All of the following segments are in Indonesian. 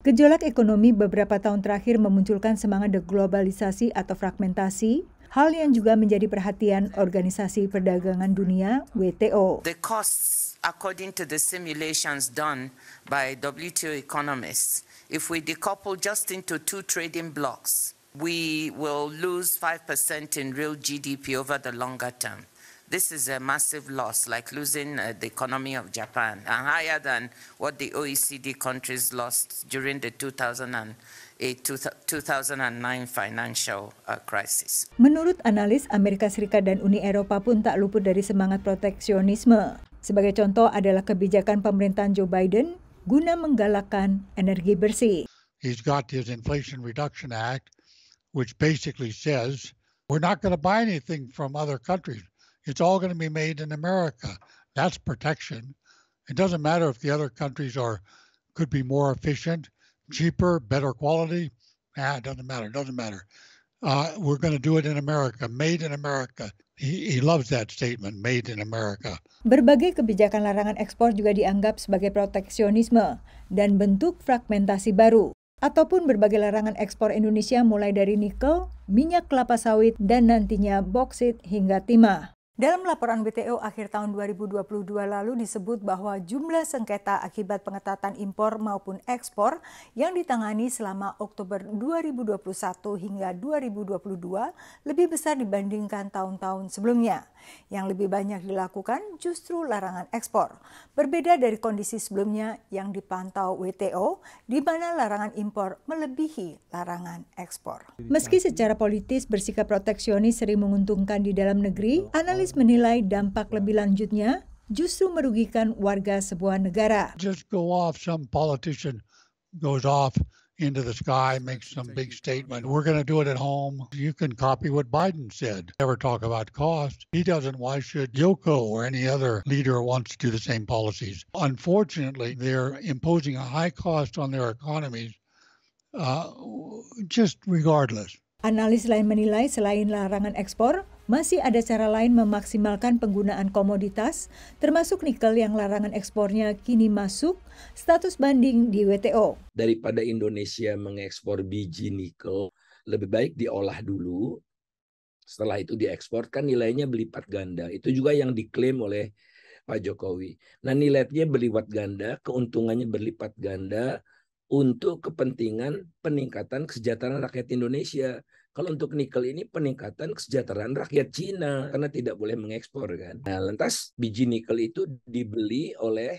Gejolak ekonomi beberapa tahun terakhir memunculkan semangat deglobalisasi atau fragmentasi, hal yang juga menjadi perhatian Organisasi Perdagangan Dunia WTO. The costs according to the simulations done by WTO economists, if we decouple just into two trading blocks, we will lose 5% in real GDP over the longer term. This is a massive loss, like losing uh, the economy of Japan, and uh, higher than what the OECD countries lost during the 2008 2009 financial uh, crisis. Menurut analis, Amerika Serikat dan Uni Eropa pun tak luput dari semangat proteksionisme. Sebagai contoh adalah kebijakan pemerintahan Joe Biden guna menggalakkan energi bersih. He's got his Inflation Reduction Act, which basically says we're not going to buy anything from other countries. It's all going to be made in America. That's protection. It doesn't matter if the other countries are could be more efficient, cheaper, better quality. Ah, it doesn't matter. It doesn't matter. Uh, we're going to do it in America, made in America. He, he loves that statement, made in America. Berbagai kebijakan larangan ekspor juga dianggap sebagai proteksionisme dan bentuk fragmentasi baru ataupun berbagai larangan ekspor Indonesia mulai dari nikel, minyak kelapa sawit, dan nantinya boksit hingga timah. Dalam laporan WTO akhir tahun 2022 lalu disebut bahwa jumlah sengketa akibat pengetatan impor maupun ekspor yang ditangani selama Oktober 2021 hingga 2022 lebih besar dibandingkan tahun-tahun sebelumnya. Yang lebih banyak dilakukan justru larangan ekspor. Berbeda dari kondisi sebelumnya yang dipantau WTO di mana larangan impor melebihi larangan ekspor. Meski secara politis bersikap proteksionis sering menguntungkan di dalam negeri, analis menilai dampak lebih lanjutnya justru merugikan warga sebuah negara. Just go off some politician goes off into the sky, makes some big statement. We're going to do it at home. You can copy what Biden said. Never talk about cost. He doesn't. Why should Yoko or any other leader wants to do the same policies? Unfortunately, they're imposing a high cost on their economies, uh, just regardless. Analis lain menilai selain larangan ekspor, masih ada cara lain memaksimalkan penggunaan komoditas, termasuk nikel yang larangan ekspornya kini masuk status banding di WTO. Daripada Indonesia mengekspor biji nikel, lebih baik diolah dulu, setelah itu diekspor kan nilainya berlipat ganda. Itu juga yang diklaim oleh Pak Jokowi. Nah nilainya berlipat ganda, keuntungannya berlipat ganda, untuk kepentingan peningkatan kesejahteraan rakyat Indonesia. Kalau untuk nikel ini peningkatan kesejahteraan rakyat Cina karena tidak boleh mengekspor kan. Nah, lantas biji nikel itu dibeli oleh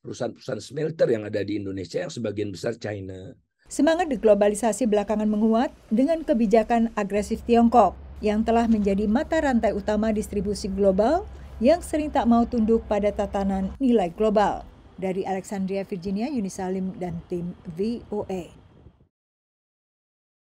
perusahaan-perusahaan smelter yang ada di Indonesia yang sebagian besar China. Semangat deglobalisasi belakangan menguat dengan kebijakan agresif Tiongkok yang telah menjadi mata rantai utama distribusi global yang sering tak mau tunduk pada tatanan nilai global. Dari Alexandria, Virginia, Yuni dan tim VOA. E.